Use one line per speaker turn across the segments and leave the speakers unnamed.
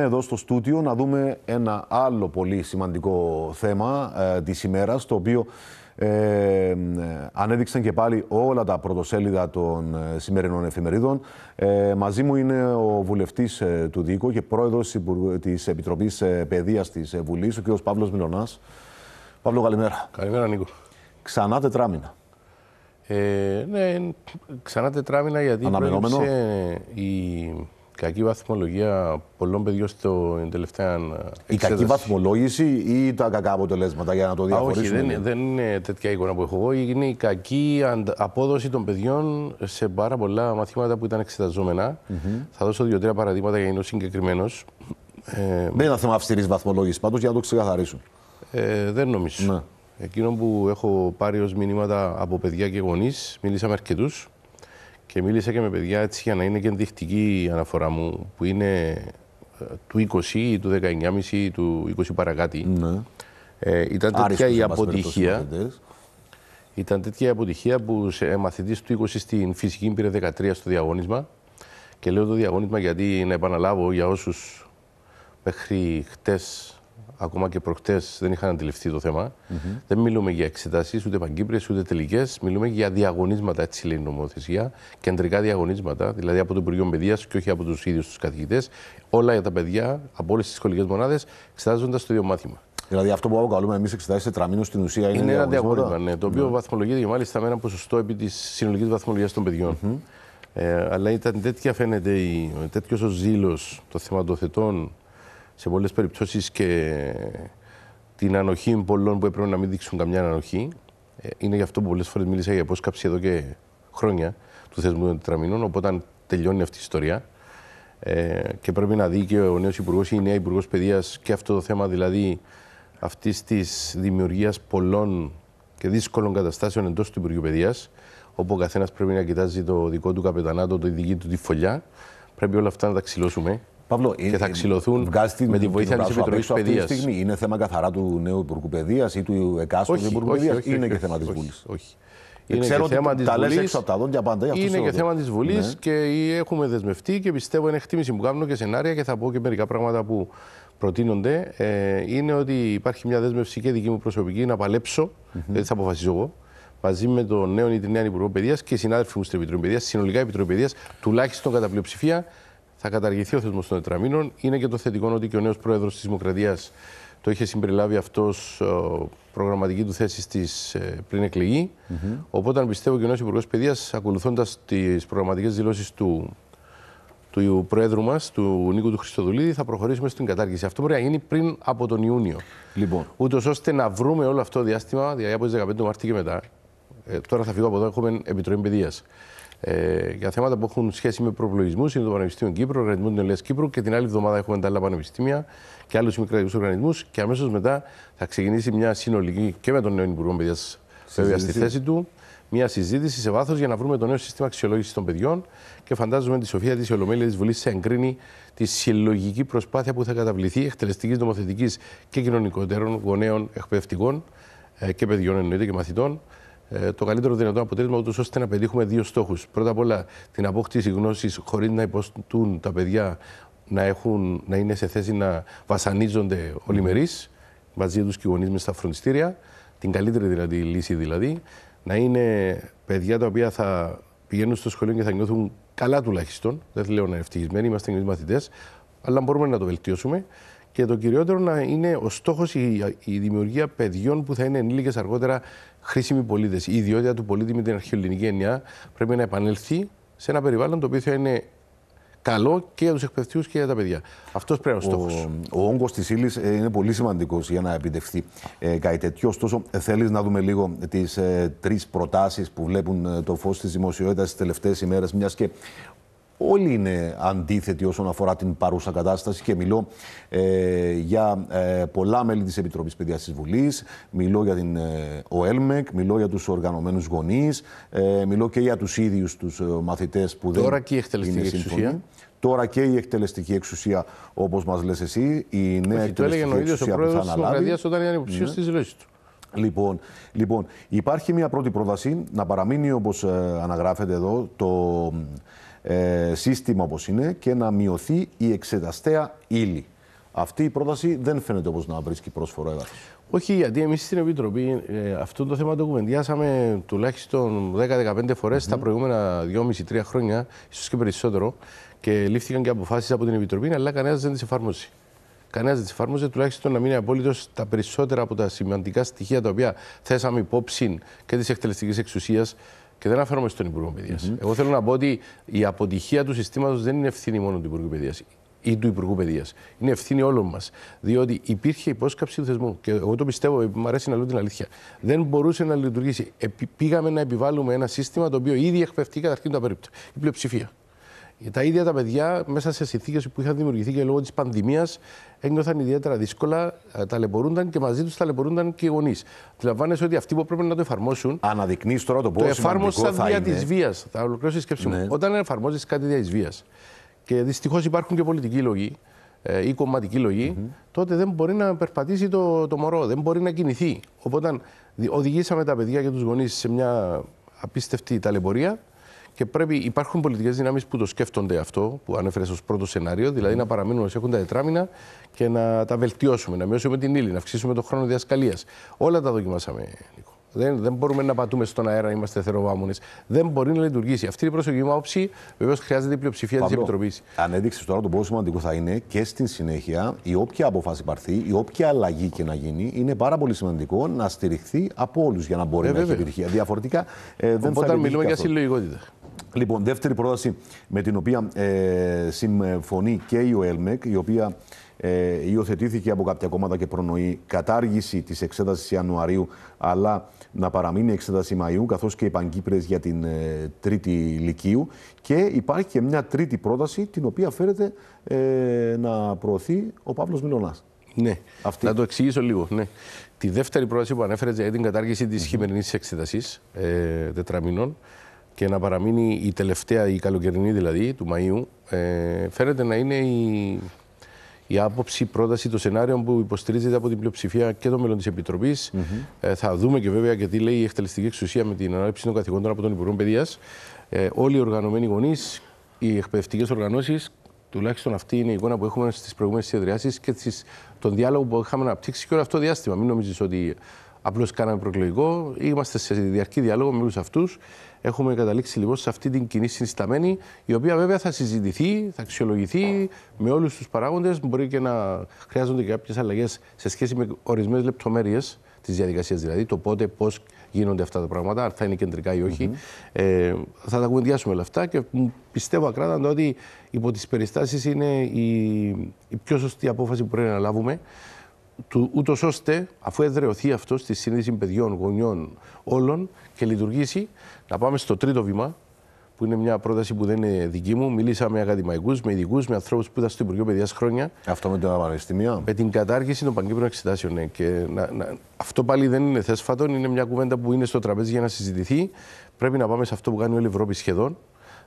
εδώ στο στούτιο να δούμε ένα άλλο πολύ σημαντικό θέμα ε, της ημέρας, το οποίο ε, ε, ανέδειξαν και πάλι όλα τα πρωτοσέλιδα των ε, σημερινών εφημερίδων. Ε, μαζί μου είναι ο βουλευτής ε, του Δίκου και πρόεδρος της Επιτροπής Παιδείας της Βουλής, ο κ. Παύλος Μιλωνάς. Παύλο, καλημέρα. Καλημέρα, Νίκο. Ξανά τετράμινα.
ναι, ξανά τετράμινα γιατί Αναμενόμενο. η Κακή βαθμολογία πολλών παιδιών στην τελευταία εξέταση. Η κακή
βαθμολόγηση ή τα κακά αποτελέσματα για να το διαχωρίσουμε. όχι,
δεν, είναι τέτοια εικόνα που έχω εγώ. Είναι η κακή απόδοση των παιδιών σε πάρα πολλά μαθήματα που ήταν εξεταζόμενα. Θα δώσω δύο-τρία παραδείγματα για να είναι συγκεκριμένος. Ε,
δεν είναι θέμα αυστηρής βαθμολόγησης πάντως για να το ξεκαθαρίσω. Ε, δεν νομίζω. Ναι.
Εκείνο που έχω πάρει ως μηνύματα από παιδιά και γονείς, μιλήσαμε αρκετούς και μίλησα και με παιδιά έτσι για να είναι και ενδεικτική η αναφορά μου που είναι ε, του 20 ή του 19,5 ή του 20 παρακάτι. Ναι. Ε, ήταν τέτοια η αποτυχία. Ήταν τέτοια η αποτυχία που σε ε, μαθητής του 20 στην φυσική πήρε 13 στο διαγώνισμα. Και λέω το διαγώνισμα γιατί να επαναλάβω για όσους μέχρι χτες ακόμα και προχτές δεν είχαν αντιληφθεί το θεμα mm -hmm. Δεν μιλούμε για εξετάσεις, ούτε παγκύπριες, ούτε τελικές. Μιλούμε για διαγωνίσματα, έτσι λέει η νομοθεσία, κεντρικά διαγωνίσματα, δηλαδή από το Υπουργείο Παιδείας και όχι από τους ίδιους τους καθηγητές. Όλα για τα παιδιά
από όλες τις σχολικές μονάδες εξετάζοντας το ίδιο μάθημα. Δηλαδή αυτό που αποκαλούμε εμείς εξετάσεις τετραμήνους στην ουσία είναι. Είναι ένα διαγωνίσμα, ναι, το οποίο ναι.
βαθμολογείται και μάλιστα με ένα ποσοστό επί της συνολικής βαθμολογίας των παιδιων mm -hmm. Ε, αλλά ήταν τέτοια φαίνεται η, ο ζήλος των θεματοθετών σε πολλές περιπτώσεις και την ανοχή πολλών που έπρεπε να μην δείξουν καμιά ανοχή. Ε, είναι γι' αυτό που πολλές φορές μίλησα για απόσκαψη εδώ και χρόνια του θεσμού των τετραμινών. Οπότε τελειώνει αυτή η ιστορία ε, και πρέπει να δει και ο νέος υπουργός ή η νέα υπουργός παιδείας και αυτό το θέμα δηλαδή αυτής της δημιουργίας πολλών και δύσκολων καταστάσεων εντός του Υπουργείου Παιδείας, όπου ο καθένας πρέπει να κοιτάζει το δικό του καπετανάτο, το δική του τη φωλιά. Πρέπει όλα αυτά να τα ξυλώσουμε. Παύλο, ε, και θα ε, ξυλωθούν
με τη βοήθεια της Επιτροπή Παιδεία. Είναι θέμα καθαρά του νέου Υπουργού Παιδείας ή του εκάστοτε Υπουργού Παιδεία. Είναι και θέμα της Βουλής. Όχι. Είναι και θέμα της Βουλής. έξω Είναι και θέμα της Βουλής ναι.
και έχουμε δεσμευτεί και πιστεύω είναι εκτίμηση που κάνω και σενάρια και θα πω και μερικά πράγματα που προτείνονται. Ε, είναι ότι υπάρχει μια δέσμευση και δική μου προσωπική να παλέψω, Έτσι θα αποφασίζω εγώ, μαζί με τον νέο ή νέα Υπουργό Παιδείας και συνάδελφοι μου στην Επιτροπή Παιδείας, συνολικά η Επιτροπή Παιδείας, τουλάχιστον κατά πλειοψηφία, θα καταργηθεί ο θεσμός των τετραμήνων. Είναι και το θετικό ότι και ο νέος πρόεδρος της Δημοκρατίας το είχε συμπεριλάβει αυτός προγραμματική του θέση της ε, πριν εκλεγεί. Mm -hmm. Οπότε, πιστεύω και ο νέος Υπουργός Παιδείας, ακολουθώντας τις προγραμματικές δηλώσεις του, του Προέδρου μας, του Νίκου του Χριστοδουλίδη, θα προχωρήσουμε στην κατάργηση. Αυτό μπορεί να γίνει πριν από τον Ιούνιο. Λοιπόν. Ούτως ώστε να βρούμε όλο αυτό το διάστημα, δηλαδή από τις 15 Μαρτίου και μετά. Ε, τώρα θα φύγω από εδώ, έχουμε Επιτροπή Παιδείας ε, για θέματα που έχουν σχέση με προπολογισμούς. Είναι το Πανεπιστήμιο Κύπρου, ο Οργανισμό Νεολαίας Κύπρου και την άλλη εβδομάδα έχουμε τα άλλα πανεπιστήμια και άλλους μικροεργού οργανισμούς. Και αμέσως μετά θα ξεκινήσει μια συνολική και με τον νέο Υπουργό Παιδεία, στη θέση του, μια συζήτηση σε βάθος για να βρούμε το νέο σύστημα αξιολόγησης των παιδιών. Και φαντάζομαι τη σοφία της Ολομέλεια της Βουλής θα εγκρίνει τη συλλογική προσπάθεια που θα καταβληθεί εκτελεστικής, νομοθετικής και κοινωνικότερων γονέων εκπαιδευτικών ε, και παιδιών εννοείται και μαθητών ε, το καλύτερο δυνατό αποτέλεσμα, ούτως ώστε να πετύχουμε δύο στόχους. Πρώτα απ' όλα την απόκτηση γνώσης χωρίς να υποστούν τα παιδιά να, έχουν, να είναι σε θέση να βασανίζονται ολιμερείς, μαζί τους και οι στα φροντιστήρια, την καλύτερη δηλαδή λύση δηλαδή, να είναι παιδιά τα οποία θα πηγαίνουν στο σχολείο και θα νιώθουν καλά τουλάχιστον, δεν λέω να είναι ευτυχισμένοι, είμαστε εμείς μαθητές, αλλά μπορούμε να το βελτιώσουμε και το κυριότερο να είναι ο στόχος η, δημιουργία παιδιών που θα είναι ενήλικες αργότερα χρήσιμοι πολίτες. Η ιδιότητα του πολίτη με την αρχαιολινική εννοιά πρέπει να επανέλθει σε ένα περιβάλλον το οποίο θα είναι καλό και για τους εκπαιδευτικούς και για τα παιδιά. Αυτός πρέπει να
είναι ο στόχος. Ο, ο όγκος της ύλης ε, είναι πολύ σημαντικός για να επιτευχθεί ε, κάτι τέτοιο. Ωστόσο, θέλεις να δούμε λίγο τις ε, τρεις προτάσεις που βλέπουν ε, το φως της δημοσιότητας τις τελευταίες ημέρες, μιας και όλοι είναι αντίθετοι όσον αφορά την παρούσα κατάσταση και μιλώ ε, για ε, πολλά μέλη της Επιτροπής Παιδείας της Βουλής, μιλώ για την ε, ΟΕΛΜΕΚ, μιλώ για τους οργανωμένους γονείς, ε, μιλώ και για τους ίδιους τους μαθητές που Τώρα δεν και η εκτελεστική εξουσία. Τώρα και η εκτελεστική εξουσία, όπως μας λες εσύ, η νέα Όχι, εκτελεστική Το έλεγε ο ο τη όταν ήταν ναι. του. Λοιπόν, λοιπόν, υπάρχει μια πρώτη πρόταση να παραμείνει όπως ε, αναγράφεται εδώ το ε, σύστημα όπως είναι και να μειωθεί η εξεταστέα ύλη. Αυτή η πρόταση δεν φαίνεται όπως να βρίσκει πρόσφορο έδαφος. Όχι, γιατί εμείς στην Επιτροπή
ε, αυτό το θέμα το κουβεντιάσαμε τουλάχιστον 10-15 φορέ mm τα προηγούμενα 2,5-3 χρόνια, ίσως και περισσότερο. Και λήφθηκαν και αποφάσεις από την Επιτροπή, αλλά κανένας δεν τις εφαρμόσει κανένας δεν τις εφάρμοζε, τουλάχιστον να μην απόλυτος τα περισσότερα από τα σημαντικά στοιχεία τα οποία θέσαμε υπόψη και της εκτελεστικής εξουσίας και δεν αναφέρομαι στον Υπουργό Παιδείας. Εγώ θέλω να πω ότι η αποτυχία του συστήματος δεν είναι ευθύνη μόνο του Υπουργού Παιδείας ή του Υπουργού Παιδείας. Είναι ευθύνη όλων μας. Διότι υπήρχε υπόσκαψη του θεσμού. Και εγώ το πιστεύω, μου αρέσει να λέω την αλήθεια. Δεν μπορούσε να λειτουργήσει. Επί, πήγαμε να επιβάλλουμε ένα σύστημα το οποίο ήδη εκπαιδευτεί καταρχήν το απερίπτω. Η του υπουργου παιδεια ειναι ευθυνη ολων μα διοτι υπηρχε υποσκαψη του θεσμου και εγω το πιστευω μου αρεσει να λεω την αληθεια δεν μπορουσε να λειτουργησει πηγαμε να επιβαλλουμε ενα συστημα το οποιο ηδη εκπαιδευτει καταρχην το απεριπτωτο η πλειοψηφια ε, τα ίδια τα παιδιά μέσα σε συνθήκες που είχαν δημιουργηθεί και λόγω της πανδημίας ένιωθαν ιδιαίτερα δύσκολα, ε, ταλαιπωρούνταν και μαζί τους ταλαιπωρούνταν και οι γονείς. Αντιλαμβάνεσαι ότι αυτοί που πρέπει να το εφαρμόσουν. Αναδεικνύεις τώρα το πόσο Το εφάρμοσαν δια της βίας. Θα ολοκληρώσει η σκέψη ναι. μου. Όταν εφαρμόζεις κάτι δια της βίας και δυστυχώς υπάρχουν και πολιτικοί λόγοι ή ε, ή κομματικοί mm -hmm. τότε δεν μπορεί να περπατήσει το, το μωρό, δεν μπορεί να κινηθεί. Οπότε οδηγήσαμε τα παιδιά και τους γονείς σε μια απίστευτη ταλαιπωρία. Και πρέπει, υπάρχουν πολιτικές δυνάμεις που το σκέφτονται αυτό, που ανέφερες ως πρώτο σενάριο, δηλαδή να παραμείνουμε σε έχουν τα τετράμινα και να τα βελτιώσουμε, να μειώσουμε την ύλη, να αυξήσουμε τον χρόνο διασκαλίας. Όλα τα δοκιμάσαμε, Νίκο. Δεν, δεν μπορούμε να πατούμε στον αέρα, είμαστε θεροβάμονε. Δεν μπορεί να λειτουργήσει. Αυτή η προσωπική μου άποψη, βεβαίως χρειάζεται η πλειοψηφία της Επιτροπής.
Αν έδειξες τώρα το πόσο σημαντικό θα είναι και στην συνέχεια, η όποια απόφαση πάρθει, η όποια αλλαγή και να γίνει, είναι πάρα πολύ σημαντικό να στηριχθεί από όλους για να μπορεί ε, να βέβαια. έχει επιτυχία. Διαφορετικά ε, δεν Οπότε θα μιλούμε για συλλογικότητα. Λοιπόν, δεύτερη πρόταση με την οποία ε, συμφωνεί και η ΟΕΛΜΕΚ, η οποία ε, υιοθετήθηκε από κάποια κόμματα και προνοεί κατάργηση της εξέτασης Ιανουαρίου, αλλά να παραμείνει η εξέταση Μαΐου, καθώς και οι Παγκύπρες για την ε, τρίτη Λυκείου Και υπάρχει και μια τρίτη πρόταση, την οποία φέρεται ε, να προωθεί ο Παύλος Μιλωνάς.
Ναι, Αυτή. να το εξηγήσω λίγο. Ναι. Τη δεύτερη πρόταση που ανέφερε για την κατάργηση της mm -hmm. χειμερινής εξέτασης ε, και να παραμείνει η τελευταία, η καλοκαιρινή δηλαδή, του Μαΐου, ε, φαίνεται να είναι η, η άποψη, η πρόταση, το σενάριο που υποστηρίζεται από την πλειοψηφία και το μέλλον της Επιτροπής. Ε, θα δούμε και βέβαια και τι λέει η εκτελεστική εξουσία με την ανάληψη των καθηγόντων από τον Υπουργό Παιδείας. Ε, όλοι οι οργανωμένοι γονείς, οι εκπαιδευτικές οργανώσεις, τουλάχιστον αυτή είναι η εικόνα που έχουμε στις προηγούμενες συνεδριάσεις και τον διάλογο που είχαμε αναπτύξει και όλο αυτό το διάστημα. Μην νομίζεις ότι απλώς κάναμε προεκλογικό. Είμαστε σε διαρκή διάλογο με όλους αυτούς. Έχουμε καταλήξει λοιπόν σε αυτή την κοινή συνισταμένη, η οποία βέβαια θα συζητηθεί, θα αξιολογηθεί με όλους τους παράγοντες. Μπορεί και να χρειάζονται και κάποιες αλλαγές σε σχέση με ορισμένες λεπτομέρειες της διαδικασίας, δηλαδή το πότε, πώς γίνονται αυτά τα πράγματα, αν θα είναι κεντρικά ή όχι. ε, θα τα κουβεντιάσουμε όλα αυτά και πιστεύω ακράδαντα ότι υπό τις περιστάσεις είναι η, η πιο σωστή απόφαση που πρέπει να λάβουμε του, ούτως ώστε αφού εδρεωθεί αυτό στη συνείδηση παιδιών, γονιών, όλων και λειτουργήσει, να πάμε στο τρίτο βήμα, που είναι μια πρόταση που δεν είναι δική μου. Μιλήσα με ακαδημαϊκού, με ειδικούς, με ανθρώπους που ήταν στο Υπουργείο Παιδείας χρόνια. Αυτό με το Πανεπιστήμιο. Με την κατάργηση των πανκύπρων εξετάσεων. Ναι. Και να, να... Αυτό πάλι δεν είναι θέσφατο, είναι μια κουβέντα που είναι στο τραπέζι για να συζητηθεί. Πρέπει να πάμε σε αυτό που κάνει όλη η Ευρώπη σχεδόν,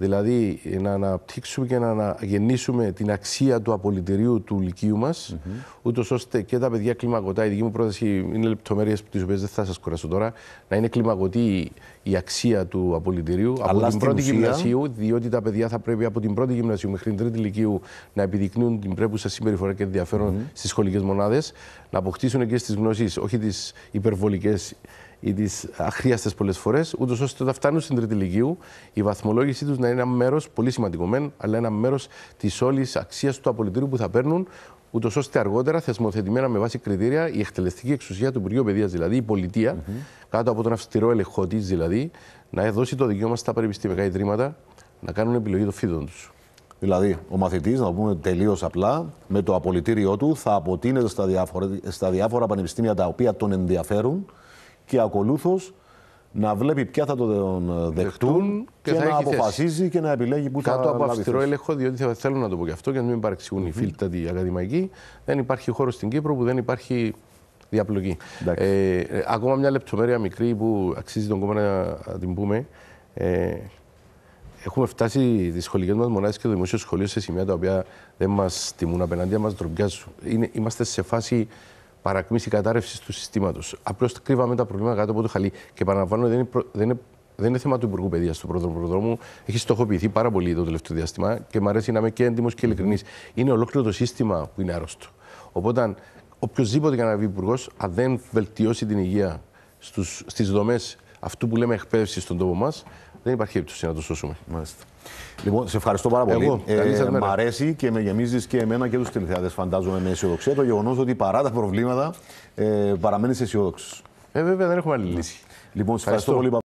Δηλαδή να αναπτύξουμε και να αναγεννήσουμε την αξία του απολυτηρίου του λυκείου μας, mm ούτως ώστε και τα παιδιά κλιμακωτά. Η δική μου πρόταση είναι λεπτομέρειες τις οποίες δεν θα σας κουράσω τώρα. Να είναι κλιμακωτή η αξία του απολυτηρίου Αλλά από την πρώτη ουσία... γυμνασίου, διότι τα παιδιά θα πρέπει από την πρώτη γυμνασίου μέχρι την τρίτη λυκείου να επιδεικνύουν την πρέπουσα συμπεριφορά και ενδιαφέρον mm -hmm. στις σχολικές μονάδες, να αποκτήσουν και στις γνώσεις, όχι τις υπερβολικές ή τις αχρίαστες πολλές φορές, ούτως ώστε όταν φτάνουν στην Τρίτη Λυγίου η βαθμολόγησή τους να είναι ένα μέρος, πολύ σημαντικό αλλά ένα μέρος της όλης αξίας του απολυτήριου που θα παίρνουν, ούτως ώστε αργότερα θεσμοθετημένα με βάση κριτήρια η εκτελεστική εξουσία του Υπουργείου Παιδείας, δηλαδή η πολιτεια mm κάτω από τον αυστηρό ελεγχό της, δηλαδή, να δώσει το δικαίωμα στα πανεπιστημιακά ιδρύματα
να κάνουν επιλογή των φίδων τους. Δηλαδή, ο μαθητής, να το πούμε τελείως απλά, με το απολυτήριό του θα αποτείνεται στα στα διάφορα πανεπιστήμια τα οποία τον ενδιαφέρουν και ακολούθως να βλέπει ποια θα τον δεχτούν και, και να αποφασίζει θέση. και να επιλέγει που θα θα Κάτω από αυστηρό
έλεγχο, διότι θα θέλω να το πω και αυτό και να μην παρεξηγούν mm-hmm. οι φίλοι οι ακαδημαϊκοί, δεν υπάρχει χώρος στην Κύπρο που δεν υπάρχει διαπλοκή. Ε, ε, ακόμα μια λεπτομέρεια μικρή που αξίζει τον κόμμα να την πούμε. Ε, έχουμε φτάσει τι σχολικέ μας μονάδες και το δημόσιο σχολείο σε σημεία τα οποία δεν μας τιμούν απέναντί μας, ντροπιάζουν. Είμαστε σε φάση η κατάρρευσης του συστήματος. Απλώς κρύβαμε τα προβλήματα κάτω από το χαλί. Και παραλαμβάνω, δεν είναι, προ... δεν είναι δεν είναι θέμα του Υπουργού Παιδείας, του Πρόεδρου Προδρόμου. Έχει στοχοποιηθεί πάρα πολύ το τελευταίο διάστημα και μου αρέσει να είμαι και έντιμος και ειλικρινής. Είναι ολόκληρο το σύστημα που είναι άρρωστο. Οπότε, οποιοδήποτε για να βγει υπουργός, αν δεν βελτιώσει την υγεία στις δομές αυτού που λέμε εκπαίδευση στον τόπο μας, δεν υπάρχει έπτωση να το σώσουμε. Μάλιστα.
Λοιπόν, σε ευχαριστώ πάρα πολύ. ε, μ' αρέσει και με γεμίζεις και εμένα και τους τηλεθεατές, φαντάζομαι, με αισιοδοξία το γεγονός ότι παρά τα προβλήματα ε, παραμένεις αισιόδοξο. Ε, βέβαια, δεν έχουμε άλλη λύση. Λοιπόν, σε ευχαριστώ, ευχαριστώ πολύ.